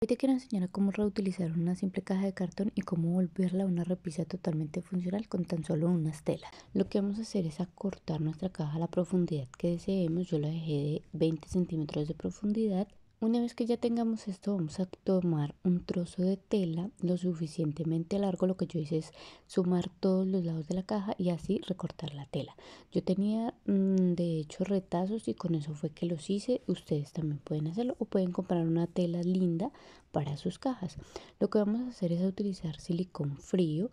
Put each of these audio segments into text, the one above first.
Hoy te quiero enseñar a cómo reutilizar una simple caja de cartón y cómo volverla una repisa totalmente funcional con tan solo unas telas. Lo que vamos a hacer es acortar nuestra caja a la profundidad que deseemos. Yo la dejé de 20 centímetros de profundidad una vez que ya tengamos esto, vamos a tomar un trozo de tela lo suficientemente largo. Lo que yo hice es sumar todos los lados de la caja y así recortar la tela. Yo tenía mm, de hecho retazos y con eso fue que los hice. Ustedes también pueden hacerlo o pueden comprar una tela linda para sus cajas. Lo que vamos a hacer es utilizar silicón frío.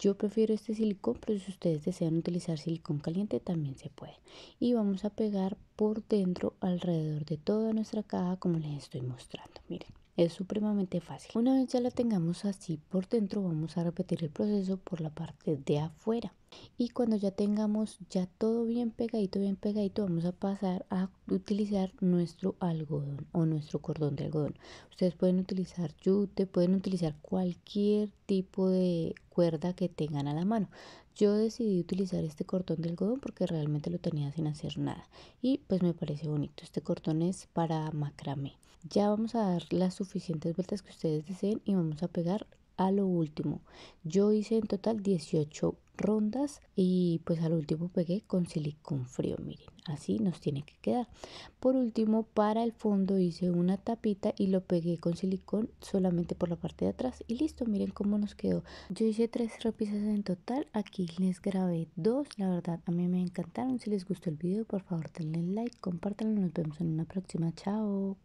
Yo prefiero este silicón, pero si ustedes desean utilizar silicón caliente también se puede. Y vamos a pegar por dentro alrededor de toda nuestra caja como les estoy mostrando. Miren. Es supremamente fácil. Una vez ya la tengamos así por dentro, vamos a repetir el proceso por la parte de afuera. Y cuando ya tengamos ya todo bien pegadito, bien pegadito, vamos a pasar a utilizar nuestro algodón o nuestro cordón de algodón. Ustedes pueden utilizar yute, pueden utilizar cualquier tipo de cuerda que tengan a la mano. Yo decidí utilizar este cordón de algodón porque realmente lo tenía sin hacer nada y pues me parece bonito. Este cordón es para macramé. Ya vamos a dar las suficientes vueltas que ustedes deseen y vamos a pegar a lo último. Yo hice en total 18 rondas y pues al último pegué con silicón frío, miren, así nos tiene que quedar. Por último, para el fondo hice una tapita y lo pegué con silicón solamente por la parte de atrás y listo, miren cómo nos quedó. Yo hice tres repisas en total, aquí les grabé dos, la verdad a mí me encantaron, si les gustó el video por favor denle like, compártanlo, nos vemos en una próxima, chao.